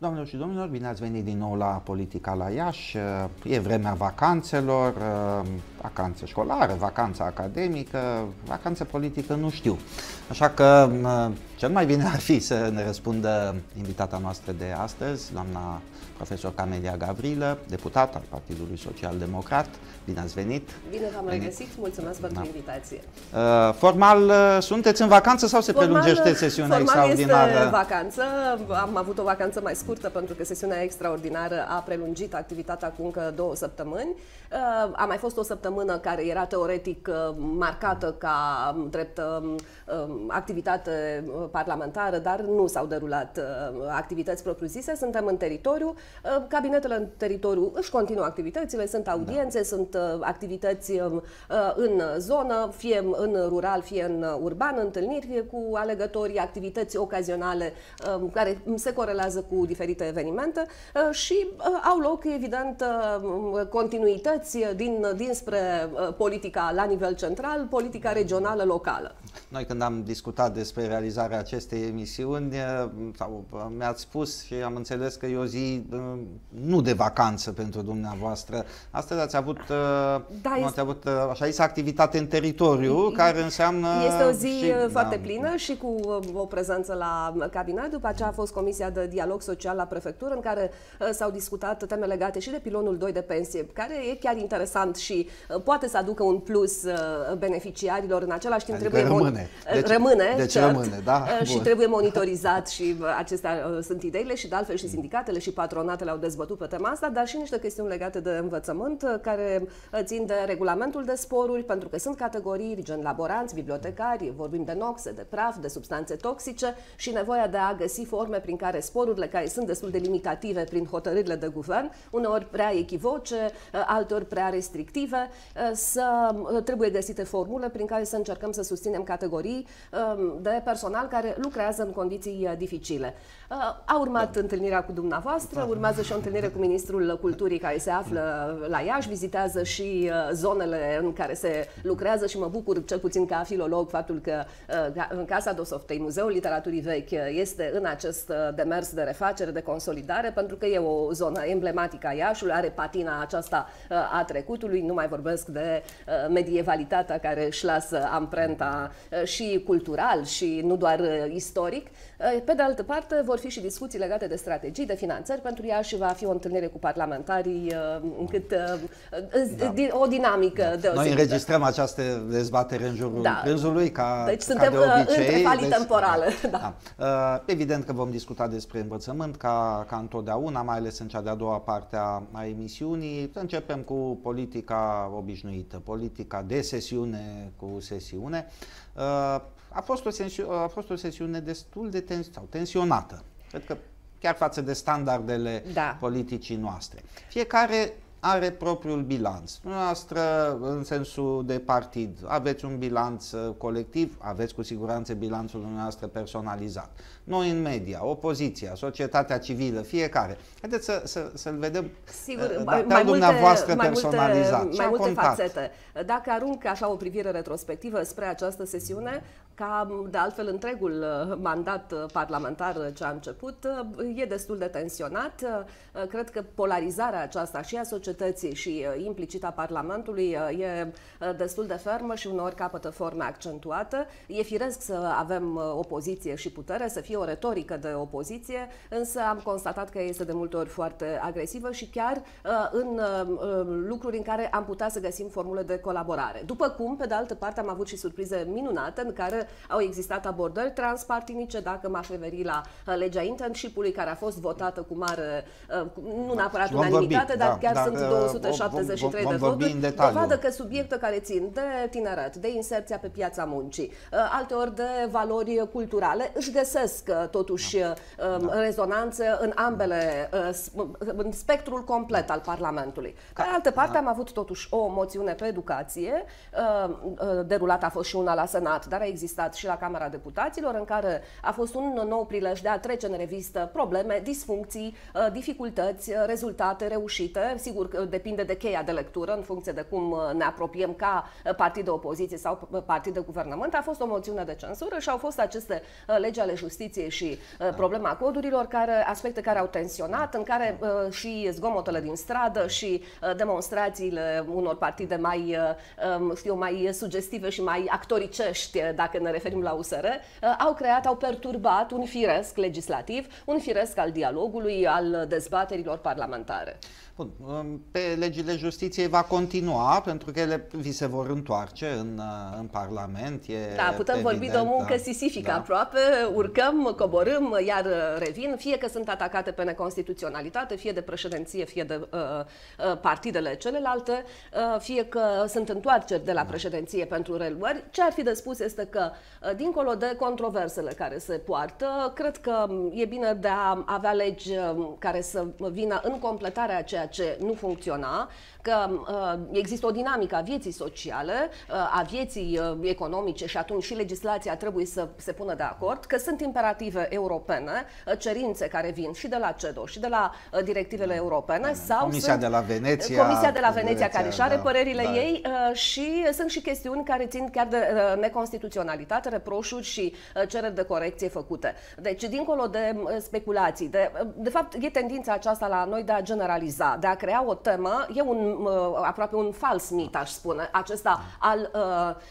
Doamnelor și domnilor, bine ați venit din nou la Politica la Iași. E vremea vacanțelor, uh, vacanță școlară, vacanță academică, vacanță politică nu știu. Așa că uh, cel mai bine ar fi să ne răspundă invitata noastră de astăzi, doamna profesor Camelia Gavrilă, deputată al Partidului Social Democrat. Bine ați venit! Bine v-am regăsit, mulțumesc pentru da. invitație. Uh, formal, uh, sunteți în vacanță sau se formal, prelungește sesiunea formal extraordinară? Este vacanță, am avut o vacanță mai scurtă pentru că sesiunea extraordinară a prelungit activitatea cu încă două săptămâni. Uh, a mai fost o săptămână care era teoretic marcată ca drept activitate parlamentară, dar nu s-au derulat uh, activități propriu-zise, suntem în teritoriu, uh, cabinetele în teritoriu își continuă activitățile, sunt da. audiențe, da. sunt uh, activități um, în zonă, fie în rural, fie în urban, întâlniri cu alegătorii, activități ocazionale um, care se corelează cu diferite evenimente și au loc, evident, continuități din, dinspre politica la nivel central, politica da. regională, locală. Noi când am discutat despre realizarea acestei emisiuni, eh, sau eh, mi-ați spus și am înțeles că e o zi eh, nu de vacanță pentru dumneavoastră. Astăzi ați avut, da, nu, este... ați avut așa este activitate în teritoriu, care înseamnă... Este o zi și, da. foarte da, plină și cu o prezență la cabinet. După aceea a fost Comisia de Dialog Social la Prefectură, în care s-au discutat teme legate și de pilonul 2 de pensie, care e chiar interesant și poate să aducă un plus beneficiarilor. În același timp adică trebuie, rămâne. Deci, deci, rămâne, deci cert, rămâne, da? Și Bun. trebuie monitorizat și acestea uh, sunt ideile și de altfel și sindicatele și patronatele au dezbătut pe tema asta, dar și niște chestiuni legate de învățământ uh, care uh, țin de regulamentul de sporuri, pentru că sunt categorii, gen laboranți, bibliotecari, vorbim de noxe, de praf, de substanțe toxice și nevoia de a găsi forme prin care sporurile care sunt destul de limitative prin hotărârile de guvern, uneori prea echivoce, alteori prea restrictive, să trebuie găsite formule prin care să încercăm să susținem categorii categorii um, de personal care lucrează în condiții uh, dificile. Uh, a urmat da. întâlnirea cu dumneavoastră, da. urmează și o întâlnire cu Ministrul Culturii care se află la Iași, vizitează și uh, zonele în care se lucrează și mă bucur cel puțin ca filolog faptul că în Casa Dosoftei, Muzeul Literaturii Vechi, este în acest demers de refacere, de consolidare, pentru că e o zonă emblematică a Iașului, are patina aceasta a trecutului, nu mai vorbesc de medievalitatea care își lasă amprenta Eh, și cultural și nu doar eh, istoric. Eh, pe de altă parte, vor fi și discuții legate de strategii, de finanțări pentru ea și va fi o întâlnire cu parlamentarii încât da. o dinamică da. deosebită. Noi înregistrăm această dezbatere în jurul da. prânzului ca, deci ca suntem de obicei. Între falii deci, temporale. Da. Da. da. Evident că vom discuta despre învățământ ca, ca întotdeauna, mai ales în cea de-a doua parte a, a emisiunii. Începem cu politica obișnuită, politica de sesiune cu sesiune. Uh, a fost o, sesiune, a fost o sesiune destul de tens- sau tensionată, cred că chiar față de standardele da. politicii noastre. Fiecare are propriul bilanț. Noastră, în sensul de partid, aveți un bilanț uh, colectiv, aveți cu siguranță bilanțul dumneavoastră personalizat. Noi în media, opoziția, societatea civilă, fiecare. Haideți să, să, să-l vedem Sigur, uh, mai, mai dumneavoastră multe, personalizat. Mai multe, mai multe fațete. Dacă arunc așa o privire retrospectivă spre această sesiune, ca de altfel întregul uh, mandat uh, parlamentar uh, ce a început, e destul de tensionat. Cred că polarizarea aceasta și a societății și implicit a Parlamentului e destul de fermă și uneori capătă forme accentuată. E firesc să avem opoziție și putere, să fie o retorică de opoziție, însă am constatat că este de multe ori foarte agresivă și chiar în lucruri în care am putea să găsim formule de colaborare. După cum, pe de altă parte, am avut și surprize minunate în care au existat abordări transpartinice, dacă m-aș referi la uh, legea internship-ului, care a fost votată cu mare, uh, nu da, neapărat unanimitate, dar da, dar chiar da, sunt 273 vom, vom, vom de voturi, dovadă că subiecte care țin de tineret, de inserția pe piața muncii, uh, alteori de valori culturale, își găsesc totuși da. Um, da. rezonanță în ambele, um, în spectrul complet al Parlamentului. Pe de altă parte, da. am avut totuși o moțiune pe educație, derulată a fost și una la Senat, dar a existat existat și la Camera Deputaților, în care a fost un nou prilej de a trece în revistă probleme, disfuncții, uh, dificultăți, uh, rezultate reușite. Sigur, depinde de cheia de lectură, în funcție de cum uh, ne apropiem ca partid de opoziție sau partid de guvernământ. A fost o moțiune de censură și au fost aceste legi ale justiției și problema codurilor, care, aspecte care au tensionat, în care și zgomotele din stradă și demonstrațiile unor partide mai, um, știu, mai sugestive și mai actoricești, dacă ne ne referim la USR, uh, au creat, au perturbat un firesc legislativ, un firesc al dialogului, al dezbaterilor parlamentare. Bun. Um, pe legile justiției va continua, pentru că ele vi se vor întoarce în, uh, în Parlament. E da, putem evident, vorbi de o muncă da, sisifică da. aproape, urcăm, coborâm, iar uh, revin, fie că sunt atacate pe neconstituționalitate, fie de președinție, fie de uh, partidele celelalte, uh, fie că sunt întoarceri de la da. președinție pentru reluări. Ce ar fi de spus este că Uh, dincolo de controversele care se poartă, cred că e bine de a avea legi uh, care să vină în completarea ceea ce nu funcționa, că uh, există o dinamică a vieții sociale, a vieții economice și atunci și legislația trebuie să se pună de acord, că sunt imperative europene, cerințe care vin și de la CEDO și de la directivele da. europene. Da, sau Comisia sunt, de la Veneția. Comisia de la Veneția, Veneția care își are da, părerile da. ei și sunt și chestiuni care țin chiar de neconstituționalitate calitate, reproșuri și uh, cereri de corecție făcute. Deci, dincolo de uh, speculații, de, uh, de fapt, e tendința aceasta la noi de a generaliza, de a crea o temă, e un, aproape un fals mit, aș spune, acesta al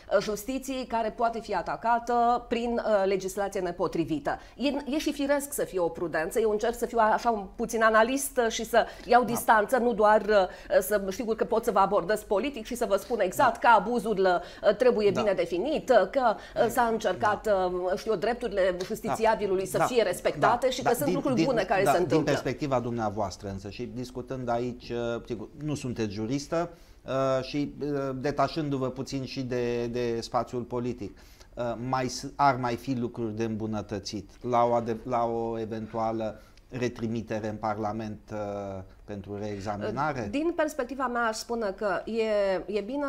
uh, justiției care poate fi atacată prin uh, legislație nepotrivită. E, e și firesc să fie o prudență, eu încerc să fiu așa un puțin analist și să iau da. distanță, nu doar să știu că pot să vă abordez politic și să vă spun exact da. că abuzul trebuie da. bine definit, că Ă, s-a încercat, da. știu drepturile justițiabilului da. să da. fie respectate da. și da. că da. sunt din, lucruri bune care da, se întâmplă. Din perspectiva dumneavoastră însă și discutând aici, ă, sigur, nu sunteți juristă și detașându-vă puțin și de, de spațiul politic mai, ar mai fi lucruri de îmbunătățit la o, la o eventuală retrimitere în Parlament uh, pentru reexaminare? Din perspectiva mea aș spune că e, e bine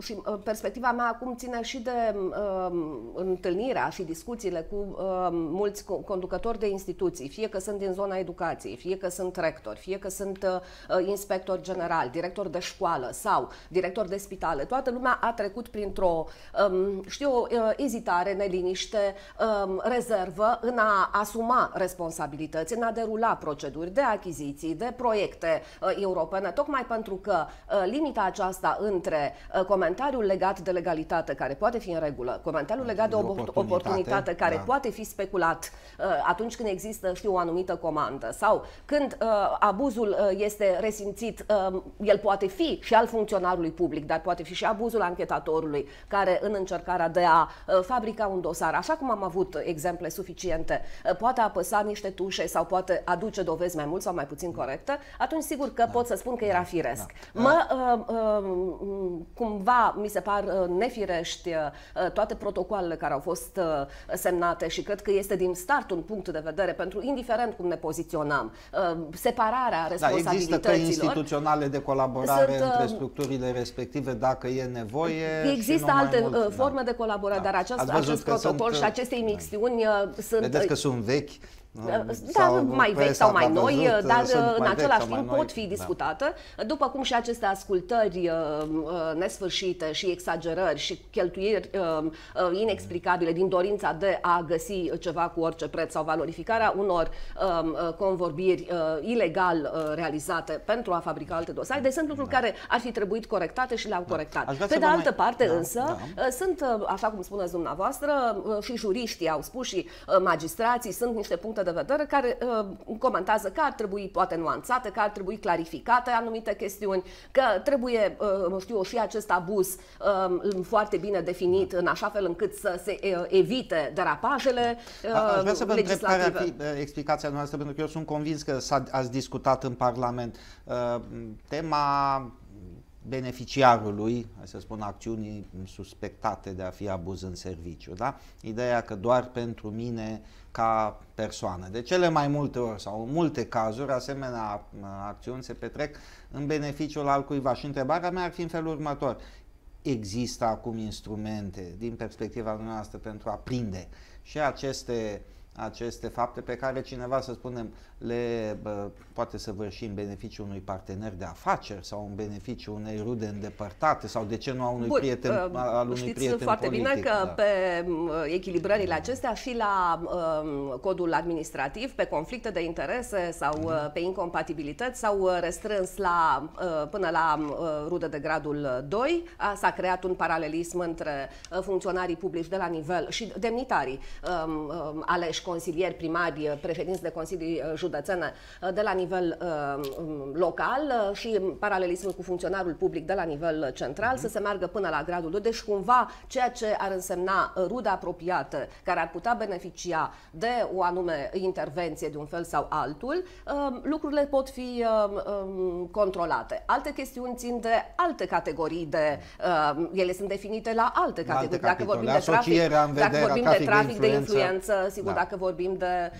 și uh, perspectiva mea acum ține și de um, întâlnirea și discuțiile cu um, mulți conducători de instituții, fie că sunt din zona educației, fie că sunt rectori, fie că sunt uh, uh inspector general, director de școală sau director de spitale. Toată lumea a trecut printr-o, um, știu, uh, ezitare, neliniște, um, rezervă în a asuma responsabilități, în a derula proceduri de achiziții, de proiecte, proiecte uh, europene, tocmai pentru că uh, limita aceasta între uh, comentariul legat de legalitate, care poate fi în regulă, comentariul da, legat de, de oportunitate, oportunitate care da. poate fi speculat atunci când există, știu, o anumită comandă sau când abuzul este resimțit, um, el poate fi și al funcționarului public, dar poate fi și abuzul anchetatorului care în încercarea de a fabrica un dosar, așa cum am avut exemple suficiente, poate apăsa niște tușe sau poate aduce dovezi mai mult sau mai puțin corecte, atunci atunci sigur că da. pot să spun că era da. firesc. Da. Mă, da. uh, uh, cumva mi se par uh, nefirești uh, toate protocoalele care au fost uh, semnate și cred că este din start un punct de vedere pentru, indiferent cum ne poziționăm, uh, separarea responsabilităților. Da, există căi instituționale de colaborare sunt, uh, între structurile respective dacă e nevoie. Există alte mult, uh, da. forme da. de colaborare, da. dar acest, acest protocol sunt, și uh, aceste imixtiuni da. sunt... Vedeți că sunt vechi dar da, da, mai vechi sau mai noi, văzut, dar în același timp pot fi da. discutate. da. după cum și aceste ascultări uh, uh, nesfârșite și exagerări și cheltuieri uh, inexplicabile din dorința de a găsi ceva cu orice preț sau valorificarea unor um, convorbiri ilegal realizate pentru a fabrica alte dosare. Deci sunt lucruri da. care ar fi trebuit corectate și le-au da. corectat. Pe de altă mai... parte da. însă da. sunt, așa cum spuneți dumneavoastră, și juriștii au spus și magistrații, sunt niște puncte puncte de vedere care uh, comentează că ar trebui poate nuanțate, că ar trebui clarificate anumite chestiuni, că trebuie, uh, știu și acest abuz uh, foarte bine definit în așa fel încât să se uh, evite derapajele uh, Aș vrea să vă întreb care ar fi uh, explicația noastră, pentru că eu sunt convins că ați discutat în Parlament uh, tema beneficiarului, hai să spun, acțiunii suspectate de a fi abuz în serviciu. Da? Ideea că doar pentru mine ca persoană. De cele mai multe ori sau în multe cazuri, asemenea acțiuni se petrec în beneficiul al cuiva. Și întrebarea mea ar fi în felul următor. Există acum instrumente din perspectiva noastră pentru a prinde și aceste aceste fapte pe care cineva, să spunem, le bă, poate să vârși în beneficiu unui partener de afaceri sau în beneficiu unei rude îndepărtate sau de ce nu a unui Bun, prieten uh, al unui știți prieten foarte politic, bine că da. pe mm, echilibrările acestea, fi la uh, codul administrativ, pe conflicte de interese sau uh, mhm. pe incompatibilități sau uh, restrâns la, uh, până la uh, rude de gradul 2, uh, a s-a creat un paralelism între uh, funcționarii publici de la nivel și demnitarii uh, um, aleși și consilieri primari, președinți de consilii județene de la nivel local și paralelismul cu funcționarul public de la nivel central, mm-hmm. să se meargă până la gradul 2. Deci, cumva, ceea ce ar însemna rude apropiate care ar putea beneficia de o anume intervenție de un fel sau altul, lucrurile pot fi controlate. Alte chestiuni țin de alte categorii de. Ele sunt definite la alte categorii. dacă vorbim de trafic, dacă vorbim de trafic de influență, de influență sigur, da. dacă dacă vorbim de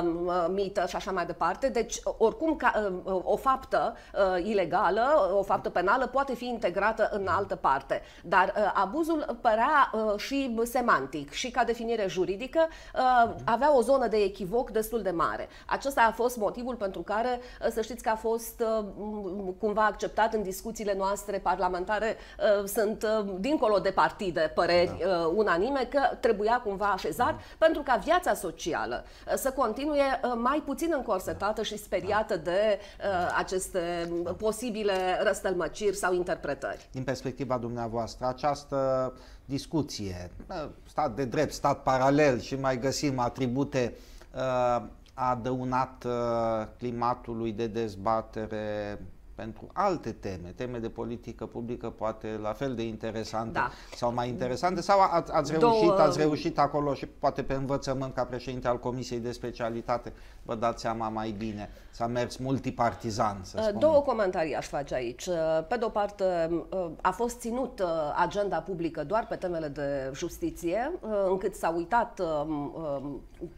um, uh, mită și așa mai departe. Deci, oricum, ca, um, uh, o faptă uh, ilegală, o faptă penală poate fi integrată în altă parte. Dar uh, abuzul părea uh, și semantic și ca definire juridică uh, avea o zonă de echivoc destul de mare. Acesta a fost motivul pentru care, uh, să știți că a fost uh, cumva acceptat în discuțiile noastre parlamentare, uh, sunt uh, dincolo de partide păreri da. uh, unanime, că trebuia cumva așezat, da. pentru ca viața socială socială, să continue uh, mai puțin încorsetată și speriată de uh, aceste mm, posibile răstălmăciri sau interpretări. Din perspectiva dumneavoastră, această discuție, uh, stat de drept, stat paralel și mai găsim atribute a dăunat climatului de dezbatere pentru alte teme, teme de politică publică poate la fel de interesante da. sau mai interesante sau ați, ați, reușit, Două... ați reușit acolo și poate pe învățământ ca președinte al Comisiei de Specialitate vă dați seama mai bine, s-a mers multipartizan să spun. Două comentarii aș face aici. Pe de o parte a fost ținut uh, agenda publică doar pe temele de justiție, uh, încât s au uitat um, um,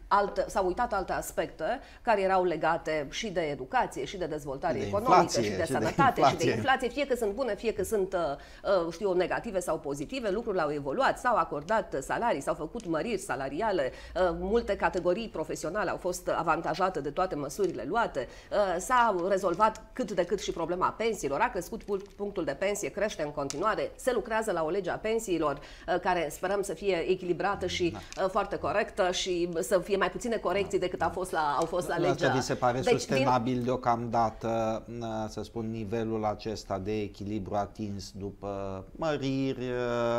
s-au uitat alte aspecte care erau legate și de educație, și de dezvoltare de economică, inflație, și de sănătate de și de inflație, fie că sunt bune, fie că sunt, uh, uh, știu eu, negative sau pozitive, lucrurile au evoluat, s-au acordat salarii, s-au făcut măriri salariale, uh, multe categorii profesionale au fost avantajate de toate măsurile luate, s-a rezolvat cât de cât și problema pensiilor, a crescut punctul de pensie, crește în continuare, se lucrează la o lege a pensiilor care sperăm să fie echilibrată și da. foarte corectă și să fie mai puține corecții decât a fost la, au fost la legea. Asta vi se pare deci, sustenabil din... deocamdată, să spun nivelul acesta de echilibru atins după măriri,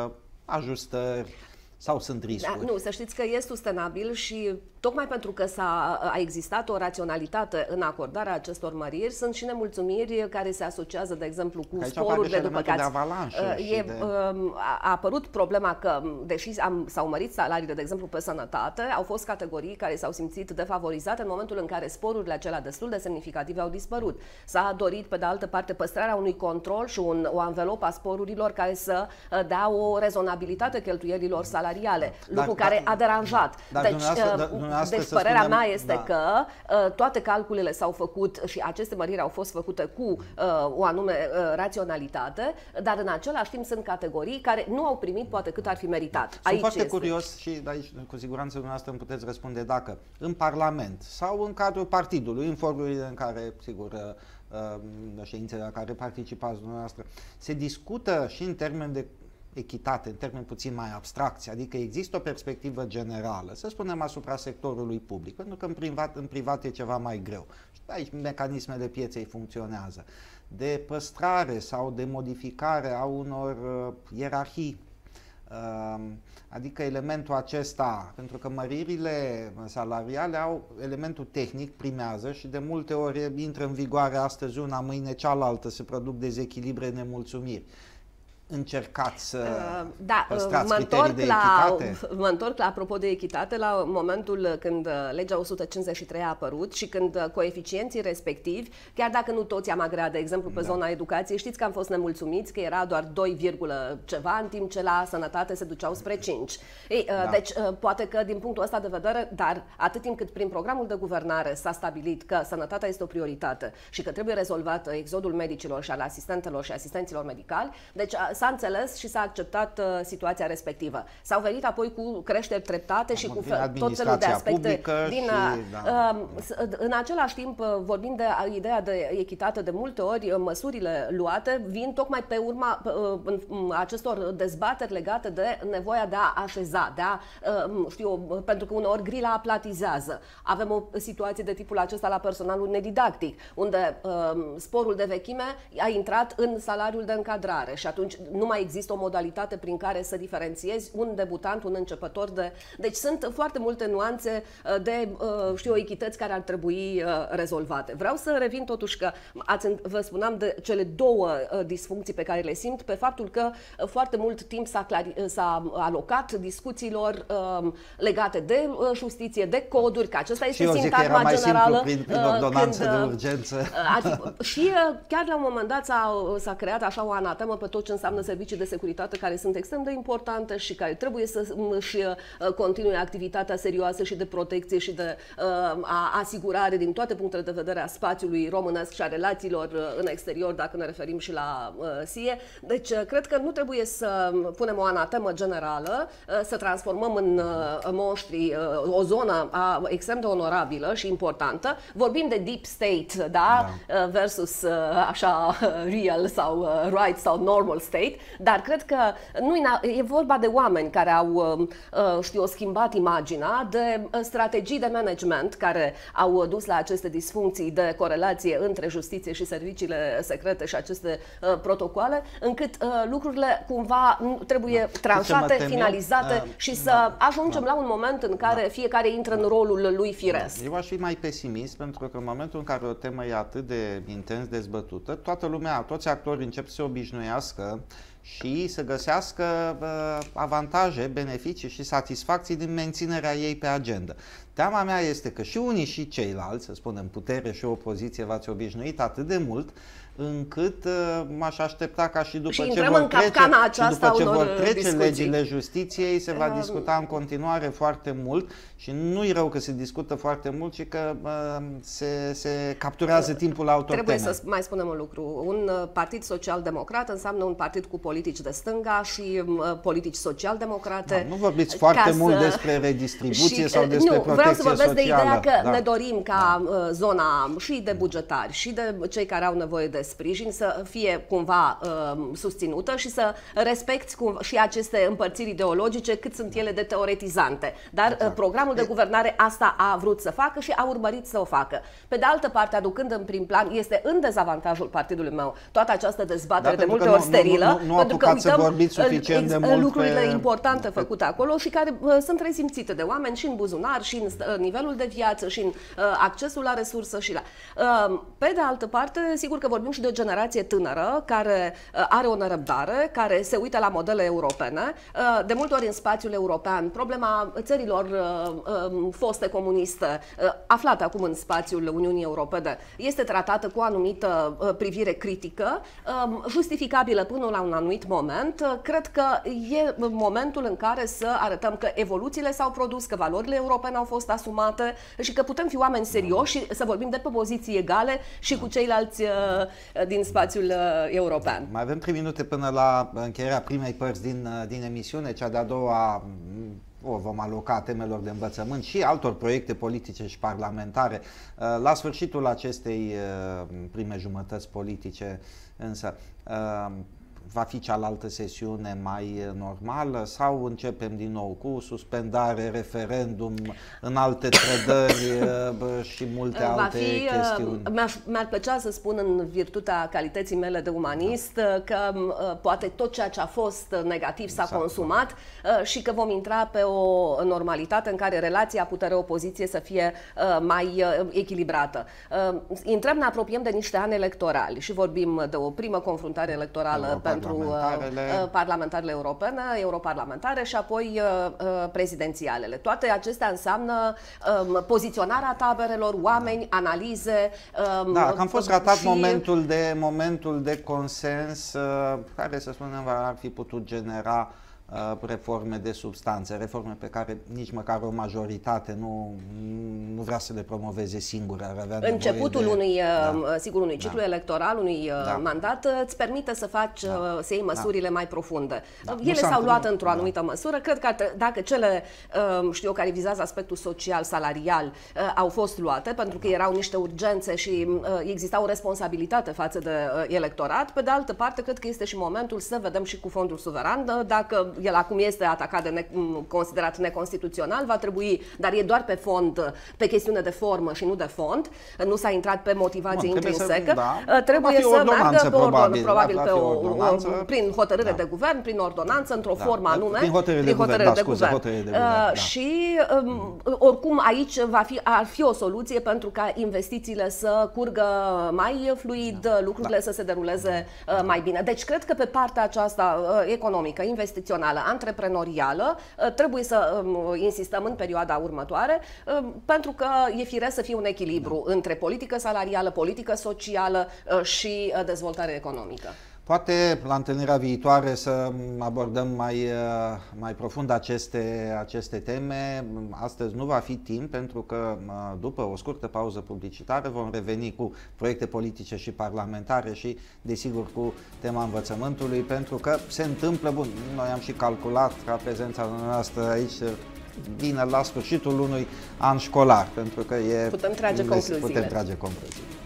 uh, ajustări sau sunt da, riscuri? Da, nu, să știți că e sustenabil și Tocmai pentru că s-a, a existat o raționalitate în acordarea acestor măriri, sunt și nemulțumiri care se asociază, de exemplu, cu sporurile după care uh, e, de... Um, a apărut problema că, deși am, s-au mărit salariile, de exemplu, pe sănătate, au fost categorii care s-au simțit defavorizate în momentul în care sporurile acelea destul de semnificative au dispărut. S-a dorit, pe de altă parte, păstrarea unui control și un, o anvelopă a sporurilor care să uh, dea o rezonabilitate cheltuielilor salariale, dar, lucru dar, care a deranjat. Dar deci, uh, astăzi, deci, să părerea spunem, mea este da. că uh, toate calculele s-au făcut și aceste măriri au fost făcute cu uh, o anume uh, raționalitate, dar în același timp sunt categorii care nu au primit poate cât ar fi meritat. Sunt aici foarte este. curios și aici cu siguranță dumneavoastră îmi puteți răspunde dacă în Parlament sau în cadrul partidului, în forurile în care, sigur, uh, uh ședințele la care participați dumneavoastră, se discută și în termen de echitate în termeni puțin mai abstracți, adică există o perspectivă generală, să spunem asupra sectorului public, pentru că în privat, în privat e ceva mai greu. Și aici mecanismele pieței funcționează. De păstrare sau de modificare a unor uh, ierarhii um, Adică elementul acesta, pentru că măririle salariale au elementul tehnic, primează și de multe ori intră în vigoare astăzi una, mâine cealaltă, se produc dezechilibre, nemulțumiri încercați să uh, da, uh, păstrați mă întorc de la, echitate? Mă întorc la apropo de echitate, la momentul când uh, legea 153 a apărut și când coeficienții respectivi, chiar dacă nu toți am agreat, de exemplu, pe da. zona educației, știți că am fost nemulțumiți că era doar 2, ceva, în timp ce la sănătate se duceau spre 5. Ei, da. Deci, poate că din punctul ăsta de vedere, dar atât timp cât prin programul de guvernare s-a stabilit că sănătatea este o prioritate și că trebuie rezolvat exodul medicilor și al asistentelor și asistenților medicali, deci s s-a înțeles și s-a acceptat uh, situația respectivă. S-au venit apoi cu creșteri treptate și cu tot felul de aspecte. Din, și, da, uh, da. Um, uh, în același timp, uh, vorbim de ideea de echitate, de multe ori uh, măsurile luate vin tocmai pe urma uh, um, acestor dezbateri legate de nevoia de a așeza, de a, uh, um, știu, pentru că uneori grila aplatizează. Avem o situație de tipul acesta la personalul nedidactic, unde uh, sporul de vechime a intrat în salariul de încadrare și atunci nu mai există o modalitate prin care să diferențiezi un debutant, un începător de... Deci sunt foarte multe nuanțe uh, de, uh, știu, echități care ar trebui uh, rezolvate. Vreau să revin totuși că ați, vă spuneam de cele două disfuncții pe care le simt, pe faptul că foarte mult timp s-a, alocat discuțiilor um, legate de justiție, de coduri, că acesta este sintagma generală. prin, prin ordonanță când, de urgență. Adică, și chiar la un moment dat s-a, creat așa o anatemă pe tot ce înseamnă înseamnă servicii de securitate care sunt extrem de importante și care trebuie să își uh, continue activitatea serioasă și de protecție și de uh, a asigurare din toate punctele de vedere a spațiului românesc și a relațiilor uh, în exterior, dacă ne referim și la SIE. Deci, cred că nu trebuie să um, punem o anatemă generală, să transformăm în moștri o zonă a, extrem de onorabilă și importantă. Vorbim de deep state, da? da. Versus așa real sau right sau normal state great, dar cred că nu e vorba de oameni care au, um, uh, știu, o schimbat imaginea, de uh, strategii de management care au dus la aceste disfuncții de corelație între justiție și serviciile secrete și aceste uh, protocoale, încât lucrurile cumva trebuie da. tranșate, finalizate uh, și da. să da. ajungem da. la un moment în da. care da. fiecare intră în da. rolul lui firesc. Da. Eu aș fi mai pesimist pentru că în momentul în care o temă e atât de intens dezbătută, toată lumea, toți actorii încep să se obișnuiască și să găsească avantaje, beneficii și satisfacții din menținerea ei pe agenda. Teama mea este că și unii și ceilalți, să spunem putere și opoziție, v-ați obișnuit atât de mult încât uh, m-aș aștepta ca și după și ce vor trece, și după ce vor uh, trece legile justiției, se va discuta în continuare foarte mult și nu e rău că se discută foarte mult, ci că uh, se, se capturează timpul la autor Trebuie să mai spunem un lucru. Un partid social-democrat înseamnă un partid cu politici de stânga și politici social-democrate. Da, nu vorbiți foarte să... mult despre redistribuție și, sau despre nu, protecție Vreau să vorbesc socială. de ideea că da. ne dorim ca da. zona și de bugetari și de cei care au nevoie de sprijin, să fie cumva uh, susținută și să respecti cum, și aceste împărțiri ideologice cât sunt ele de teoretizante. Dar exact. uh, programul de guvernare asta a vrut să facă și a urmărit să o facă. Pe de altă parte, aducând în prim plan, este în dezavantajul partidului meu toată această dezbatere da, de multe ori sterilă, nu, nu, nu pentru că uităm suficient de mult lucrurile pe... importante făcute acolo și care uh, sunt rezimțite de oameni și în buzunar, și în uh, nivelul de viață, și în uh, accesul la resursă și la... Uh, pe de altă parte, sigur că vorbim și de o generație tânără care uh, are o nerăbdare, care se uită la modele europene, uh, de multe ori în spațiul european, problema țărilor uh, um, foste comuniste, aflate acum în spațiul Uniunii Europene, este tratată cu o anumită privire critică, um, justificabilă până la un anumit moment. Cred că e momentul în care să arătăm că evoluțiile s-au produs, că valorile europene au fost asumate și că putem fi oameni serioși și să vorbim de pe poziții egale și cu ceilalți Uh, din spațiul uh, european. Mai avem 3 minute până la încheierea primei părți din, uh, din emisiune, cea de-a doua mm, o vom aloca temelor de învățământ și altor proiecte politice și parlamentare. La sfârșitul acestei prime jumătăți politice însă va fi cealaltă sesiune mai eh, normală sau începem din nou cu suspendare, referendum, în alte trădări eh, și multe va alte fi, eh, chestiuni? Mi-ar, plăcea să spun în virtutea calității mele de umanist da. că mm, poate tot ceea ce a fost negativ s-a exact. consumat și că vom intra pe o normalitate în care relația putere-opoziție să fie mai echilibrată. Intrăm, ne apropiem de niște ani electorali și vorbim de o primă confruntare electorală Europa pentru pentru uh, uh, parlamentarele europene, europarlamentare și apoi uh, prezidențialele. Toate acestea înseamnă um, poziționarea taberelor, oameni, da. analize. Um, da, că am fost ratat și... momentul, de, momentul de consens care, să spunem, ar fi putut genera Uh, reforme de substanțe, reforme pe care nici măcar o majoritate nu, nu vrea să le promoveze singură. Ar avea Începutul de... unui, uh, da. sigur, unui ciclu da. electoral, unui uh, da. mandat, îți permite să faci, da. să iei da. măsurile da. mai profunde. Da. Ele s-au luat într-o da. anumită da. măsură. Cred că dacă cele, um, știu eu, care vizează aspectul social, salarial, au fost luate, pentru că da. erau niște urgențe și exista o responsabilitate față de electorat, pe de altă parte, cred că este și momentul să vedem și cu fondul suveran dacă el acum este atacat de ne, considerat neconstituțional, va trebui, dar e doar pe fond, pe chestiune de formă și nu de fond, nu s-a intrat pe motivație Bun, intrinsecă, să, da, trebuie să meargă pe probabil, probabil pe o, o, prin hotărâre da. de guvern, prin ordonanță, într-o da. formă da. anume, prin hotărâre de, da, hotărâre de guvern. Da, scuze, de guvern. da. Și um, oricum aici va fi, ar fi o soluție pentru ca investițiile să curgă mai fluid, da. lucrurile da. să se deruleze da. mai bine. Deci cred că pe partea aceasta uh, economică, investițională, profesională, antreprenorială, uh, trebuie să um, insistăm în perioada următoare, um, pentru că e firesc să fie un echilibru da. între politică salarială, politică socială uh, și uh, dezvoltare economică. Poate la întâlnirea viitoare să abordăm mai, uh, mai profund aceste, aceste teme. Astăzi nu va fi timp pentru că uh, după o scurtă pauză publicitară vom reveni cu proiecte politice și parlamentare și desigur cu tema învățământului pentru că se întâmplă, bun, noi am și calculat ca prezența noastră aici uh, vine la sfârșitul unui an școlar pentru că e... Putem trage concluziile. Putem trage concluziile.